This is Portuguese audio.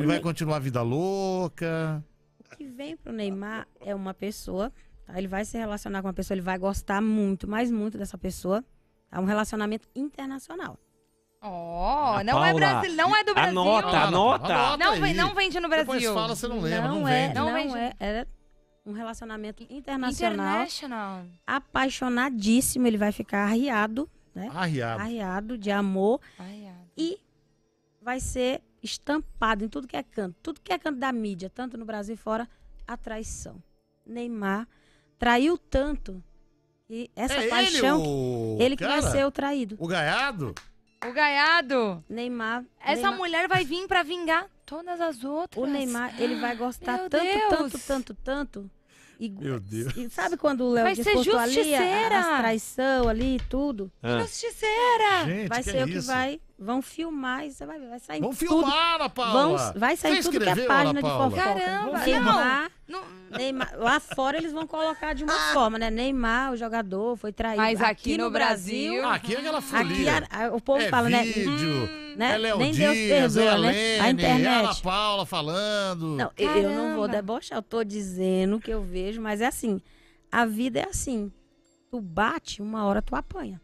Ele vai continuar a vida louca. O que vem pro Neymar é uma pessoa. Tá? Ele vai se relacionar com uma pessoa, ele vai gostar muito, mais muito dessa pessoa. É tá? um relacionamento internacional. Ó, oh, não é Paula, é Brasil, não é do Brasil. Anota, anota. anota não, vem, não vende no Brasil. Depois fala, você não lembra, não, não é, Não, não vende. é, era é um relacionamento internacional. International. Apaixonadíssimo, ele vai ficar arriado, né? Arriado. Arriado de amor. Arriado. E vai ser estampado em tudo que é canto, tudo que é canto da mídia, tanto no Brasil e fora, a traição. Neymar traiu tanto e essa é paixão, ele, o... ele que vai ser o traído. O gaiado? O gaiado. Neymar. Essa Neymar... mulher vai vir para vingar todas as outras. O Neymar, ele vai gostar Meu tanto, Deus. tanto, tanto, tanto e, Meu Deus. E sabe quando o Léo Dias postou ali a, traição ali e tudo? Ah. Justiceira! Gente, vai ser é o que isso? vai... Vão filmar isso vai vai sair Vão tudo. filmar, Ana Paula! Vão, vai sair você tudo que é página de fofoca. Caramba! Vão filmar. não Neymar, lá fora eles vão colocar de uma ah. forma, né? Neymar, o jogador, foi traído. Mas aqui, aqui no, no, Brasil. Brasil aqui é aquela folia. Aqui a, a, o povo é fala, né? vídeo, hum, né? É Léo Nem Dias, Deus perdoa, é a né? a internet. Ana Paula falando. Não, Caramba. eu não vou debochar, eu tô dizendo que eu vejo, mas é assim. A vida é assim. Tu bate, uma hora tu apanha.